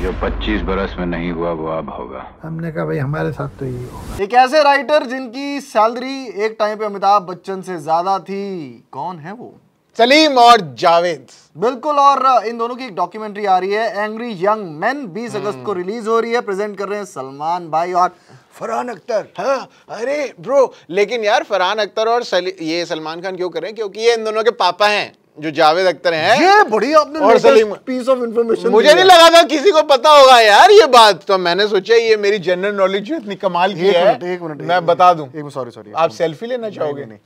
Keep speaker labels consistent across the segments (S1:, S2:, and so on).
S1: जो 25 बरस में नहीं हुआ वो अब होगा हमने कहा भाई हमारे साथ तो यही होगा एक ऐसे राइटर जिनकी सैलरी एक टाइम पे अमिताभ बच्चन से ज्यादा थी कौन है वो सलीम और जावेद बिल्कुल और इन दोनों की एक डॉक्यूमेंट्री आ रही है एंग्री यंग
S2: मैन 20 अगस्त को रिलीज हम्म। हो रही है प्रेजेंट कर रहे हैं सलमान भाई और फरहान अख्तर हाँ अरे ब्रो लेकिन यार फरहान अख्तर और सली ये सलमान खान क्यों कर रहे हैं क्योंकि ये इन दोनों के पापा हैं जो जावेद अख्तर हैं ये बड़ी आपने और सलीम
S1: पीस ऑफ इंफॉर्मेशन मुझे नहीं लगा था किसी
S2: को पता होगा यार ये बात तो मैंने सोचा ये मेरी जनरल नॉलेज जो इतनी कमाल की है मैं बता दूं एक सॉरी सॉरी आप सेल्फी लेना चाहोगे नहीं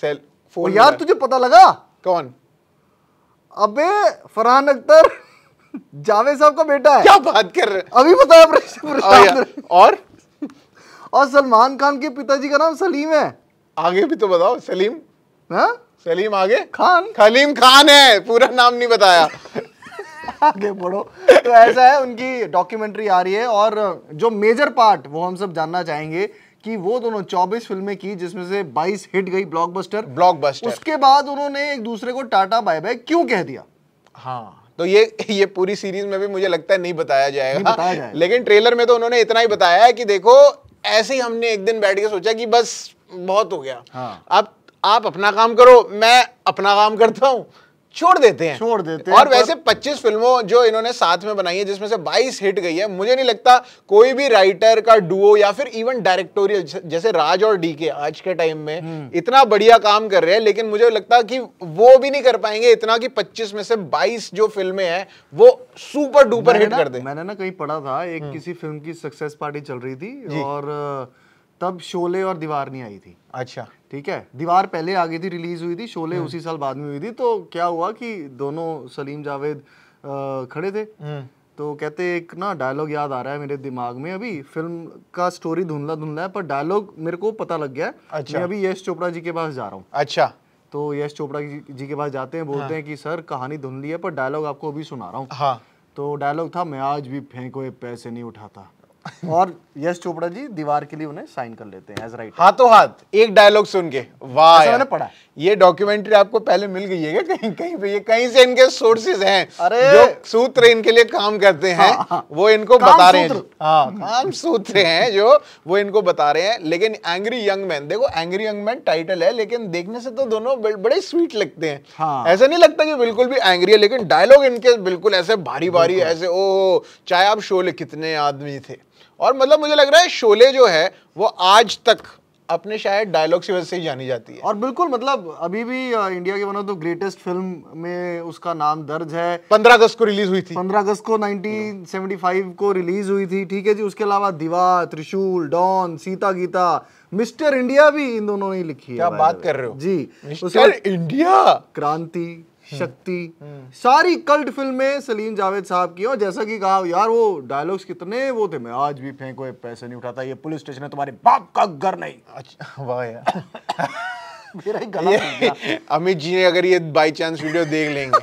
S2: सेल फोन यार
S1: तुझे पता लगा कौन अबे फरहान अख्तर जावेद साहब
S2: का बेटा है क्या बात कर रहे
S1: अभी बताया और और
S2: सलमान खान के पिताजी का नाम सलीम है आगे भी तो बताओ सलीम हाँ सलीम आगे खान खलीम खान है पूरा नाम नहीं बताया आगे बढ़ो तो
S1: ऐसा है उनकी डॉक्यूमेंट्री आ रही है और जो मेजर पार्ट वो हम सब जानना चाहेंगे कि वो दोनों 24 फिल्में की जिसमें से 22 हिट गई ब्लॉकबस्टर ब्लॉकबस्टर उसके बाद
S2: उन्होंने एक दूसरे को टाटा बाय बाय क्यों कह दिया हाँ तो ये ये पूरी सीरीज में भी मुझे लगता है नहीं बताया जाएगा, नहीं बताया जाए। लेकिन ट्रेलर में तो उन्होंने इतना ही बताया है कि देखो ऐसे ही हमने एक दिन बैठ के सोचा कि बस बहुत हो गया हाँ। अब आप अपना काम करो मैं अपना काम करता हूँ छोड़ देते हैं छोड़ देते हैं और वैसे 25 फिल्मों जो इन्होंने साथ में बनाई है जिसमें से 22 हिट गई है मुझे नहीं लगता कोई भी राइटर का डुओ या फिर इवन डायरेक्टोरियल जैसे राज और डी के आज के टाइम में हम्म। इतना बढ़िया काम कर रहे हैं लेकिन मुझे लगता कि वो भी नहीं कर पाएंगे इतना कि 25 में से 22 जो फिल्में हैं वो सुपर डुपर हिट कर दे
S1: मैंने ना कहीं पढ़ा था एक हम्म। किसी फिल्म की सक्सेस पार्टी चल रही थी और तब शोले और दीवार नहीं आई थी अच्छा ठीक है दीवार पहले आ गई थी रिलीज हुई थी शोले हम्म। उसी साल बाद में हुई थी तो क्या हुआ कि दोनों सलीम जावेद खड़े थे हम्म। तो कहते एक ना डायलॉग याद आ रहा है मेरे दिमाग में अभी फिल्म का स्टोरी धुंधला धुंधला है पर डायलॉग मेरे को पता लग गया है अच्छा। मैं अभी यश चोपड़ा जी के पास जा रहा हूँ अच्छा तो यश चोपड़ा जी के पास जाते हैं बोलते हाँ। हैं कि सर कहानी धुंधली है पर डायलॉग आपको अभी सुना रहा हूँ हाँ। तो डायलॉग था मैं आज भी फेंको पैसे नहीं उठाता और यश चोपड़ा जी दीवार के लिए उन्हें साइन
S2: कर लेते हैं एज राइट हाथों हाथ एक डायलॉग सुन के वाह मैंने पढ़ा ये डॉक्यूमेंट्री आपको पहले मिल गई है कहीं कहीं पे ये कहीं से इनके सोर्सेज हैं अरे जो सूत्र इनके लिए काम करते हैं हाँ, हाँ, वो इनको बता रहे हैं हाँ काम सूत्र हैं जो वो इनको बता रहे हैं लेकिन एंग्री यंग मैन देखो एंग्री यंग मैन टाइटल है लेकिन देखने से तो दोनों बड़े स्वीट लगते हैं हाँ। ऐसा नहीं लगता कि बिल्कुल भी एंग्री है लेकिन डायलॉग इनके बिल्कुल ऐसे भारी भारी ऐसे ओ चाहे आप शोले कितने आदमी थे और मतलब मुझे लग रहा है शोले जो है वो आज तक अपने शायद डायलॉग की वजह से ही जानी जाती है और बिल्कुल मतलब अभी भी इंडिया के
S1: one of the greatest film में उसका नाम दर्ज है पंद्रह अगस्त को रिलीज हुई थी पंद्रह अगस्त को 1975 को रिलीज हुई थी ठीक है जी उसके अलावा Deewaar Trishul Don Seeta Geeta Mr India भी इन दोनों ने लिखी है क्या बात कर रहे हो जी
S2: मिस्टर इंडिया
S1: क्रांति हम्म। शक्ति हम्म। सारी कल्ट फिल्में सलीम जावेद साहब की और जैसा कि कहा यार वो डायलॉग्स कितने वो थे मैं आज भी फेंको पैसे नहीं उठाता ये पुलिस स्टेशन है तुम्हारे बाप
S2: का घर नहीं अच्छा वाह यार अमित जी ने अगर ये बाई चांस वीडियो देख लेंगे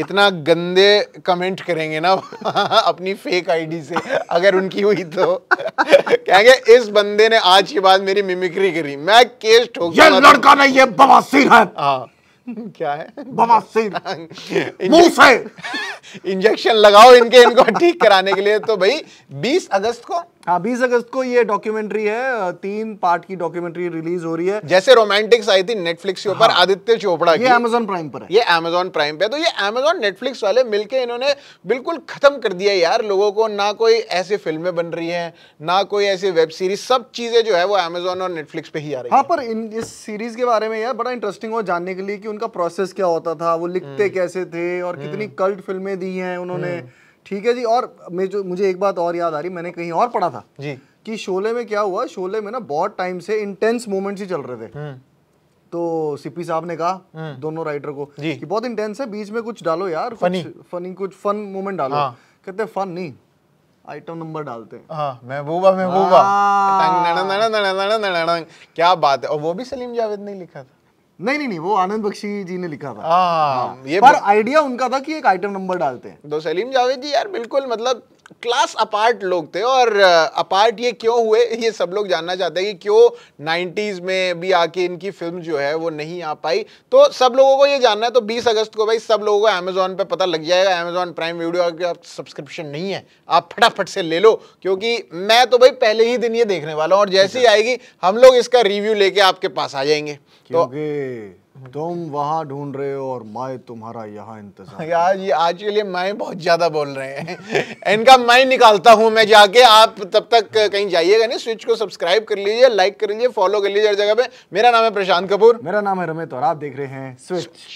S2: इतना गंदे कमेंट करेंगे ना अपनी फेक आईडी से अगर उनकी हुई तो कहेंगे इस बंदे ने आज के बाद मेरी मिमिक्री करी मैं केस ठोक ये लड़का नहीं ये बवासीर है हाँ क्या है बवासीर मुंह से इंजेक्शन लगाओ इनके इनको ठीक कराने के लिए तो भाई 20 अगस्त को हाँ बीस अगस्त को ये डॉक्यूमेंट्री है तीन पार्ट की डॉक्यूमेंट्री रिलीज हो रही है जैसे रोमांटिक्स आई थी नेटफ्लिक्स के ऊपर हाँ। आदित्य चोपड़ा ये अमेजोन प्राइम पर है ये अमेजोन प्राइम पे है तो ये अमेजोन नेटफ्लिक्स वाले मिलके इन्होंने बिल्कुल खत्म कर दिया यार लोगों को ना कोई ऐसी फिल्में बन रही है ना कोई ऐसी वेब सीरीज सब चीजें जो है वो अमेजोन और नेटफ्लिक्स पे ही आ रही है
S1: हाँ पर इन, इस सीरीज के बारे में यार बड़ा इंटरेस्टिंग हो जानने के लिए कि उनका प्रोसेस क्या होता था वो लिखते हम्म। कैसे थे और हम्म। कितनी कल्ट फिल्में दी हैं उन्होंने हम्म। ठीक है जी और मैं जो मुझे एक बात और याद आ रही मैंने कहीं और पढ़ा था जी कि शोले में क्या हुआ शोले में ना बहुत टाइम से इंटेंस मोमेंट्स ही चल रहे थे तो सीपी साहब ने कहा दोनों राइटर को कि बहुत इंटेंस है बीच में कुछ डालो यार फनी फनी कुछ फन मोमेंट डालो हाँ। कहते
S2: फन नहीं आइटम नंबर डालते हैं हाँ, मैं बूबा मैं बूबा हाँ। क्या बात है और वो भी सलीम जावेद ने लिखा था नहीं नहीं नहीं वो आनंद बख्शी जी ने लिखा था आ, हाँ, आ, हाँ। ये पर आइडिया उनका था कि एक आइटम नंबर डालते हैं तो सलीम जावेद जी यार बिल्कुल मतलब क्लास अपार्ट लोग थे और अपार्ट uh, ये क्यों हुए ये सब लोग जानना चाहते हैं कि क्यों नाइन्टीज़ में भी आके इनकी फिल्म जो है वो नहीं आ पाई तो सब लोगों को ये जानना है तो 20 अगस्त को भाई सब लोगों को अमेजोन पे पता लग जाएगा अमेजोन प्राइम वीडियो आपके आप सब्सक्रिप्शन नहीं है आप फटाफट से ले लो क्योंकि मैं तो भाई पहले ही दिन ये देखने वाला हूँ और जैसे ही अच्छा। आएगी हम लोग इसका रिव्यू लेके आपके पास आ जाएंगे तो
S1: तुम वहाँ ढूंढ रहे हो और मैं तुम्हारा यहाँ इंतजार
S2: यार ये आज के लिए मैं बहुत ज्यादा बोल रहे हैं इनका मैं निकालता हूँ मैं जाके आप तब तक कहीं जाइएगा नहीं स्विच को सब्सक्राइब कर लीजिए लाइक कर लीजिए फॉलो कर लीजिए हर जगह पे मेरा नाम है प्रशांत कपूर मेरा नाम है रमेश और आप देख रहे हैं स्विच